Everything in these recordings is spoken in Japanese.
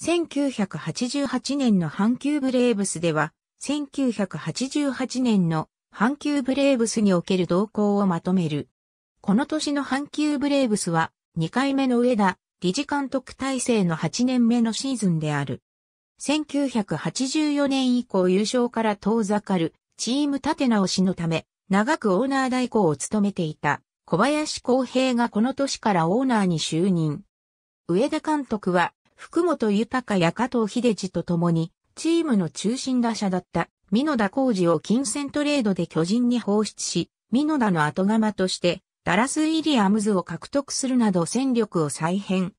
1988年の阪急ブレーブスでは、1988年の阪急ブレーブスにおける動向をまとめる。この年の阪急ブレーブスは、2回目の上田、理事監督体制の8年目のシーズンである。1984年以降優勝から遠ざかるチーム立て直しのため、長くオーナー代行を務めていた小林光平がこの年からオーナーに就任。上田監督は福本豊や加藤秀治と共に、チームの中心打者だった、美濃田浩二を金銭トレードで巨人に放出し、美濃田の後釜として、ダラス・ウィリアムズを獲得するなど戦力を再編。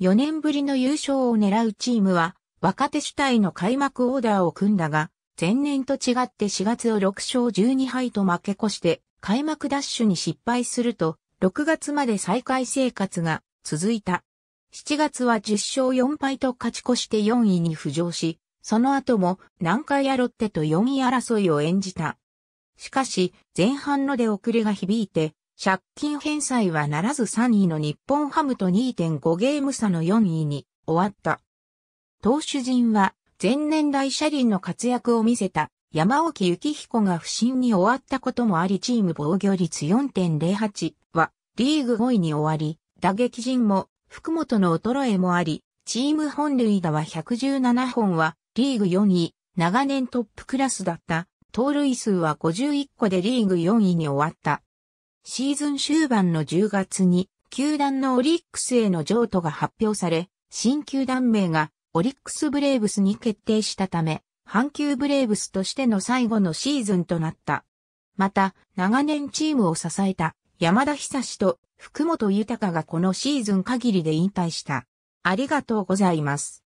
4年ぶりの優勝を狙うチームは、若手主体の開幕オーダーを組んだが、前年と違って4月を6勝12敗と負け越して、開幕ダッシュに失敗すると、6月まで再開生活が続いた。7月は10勝4敗と勝ち越して4位に浮上し、その後も南海やロッテと4位争いを演じた。しかし、前半の出遅れが響いて、借金返済はならず3位の日本ハムと2.5ゲーム差の4位に終わった。投手陣は前年代車輪の活躍を見せた山沖幸彦が不審に終わったこともありチーム防御率4.08はリーグ5位に終わり、打撃陣も福本の衰えもあり、チーム本塁打は117本はリーグ4位、長年トップクラスだった、盗塁数は51個でリーグ4位に終わった。シーズン終盤の10月に、球団のオリックスへの譲渡が発表され、新球団名がオリックスブレーブスに決定したため、阪急ブレーブスとしての最後のシーズンとなった。また、長年チームを支えた山田久志と福本豊がこのシーズン限りで引退した。ありがとうございます。